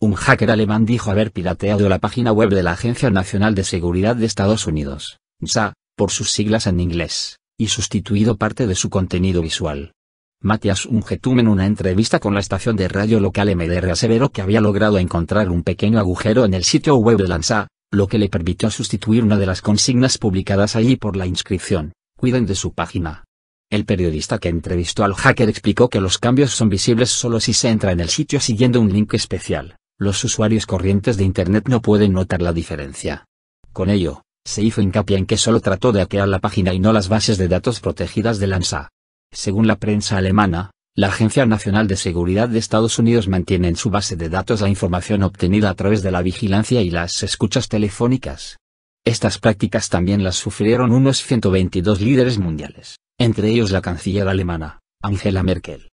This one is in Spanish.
Un hacker alemán dijo haber pirateado la página web de la Agencia Nacional de Seguridad de Estados Unidos, NSA, por sus siglas en inglés, y sustituido parte de su contenido visual. Matthias Ungetum en una entrevista con la estación de radio local MDR aseveró que había logrado encontrar un pequeño agujero en el sitio web de la NSA, lo que le permitió sustituir una de las consignas publicadas allí por la inscripción, cuiden de su página. El periodista que entrevistó al hacker explicó que los cambios son visibles solo si se entra en el sitio siguiendo un link especial los usuarios corrientes de Internet no pueden notar la diferencia. Con ello, se hizo hincapié en que solo trató de hackear la página y no las bases de datos protegidas de la ANSA. Según la prensa alemana, la Agencia Nacional de Seguridad de Estados Unidos mantiene en su base de datos la información obtenida a través de la vigilancia y las escuchas telefónicas. Estas prácticas también las sufrieron unos 122 líderes mundiales, entre ellos la canciller alemana, Angela Merkel.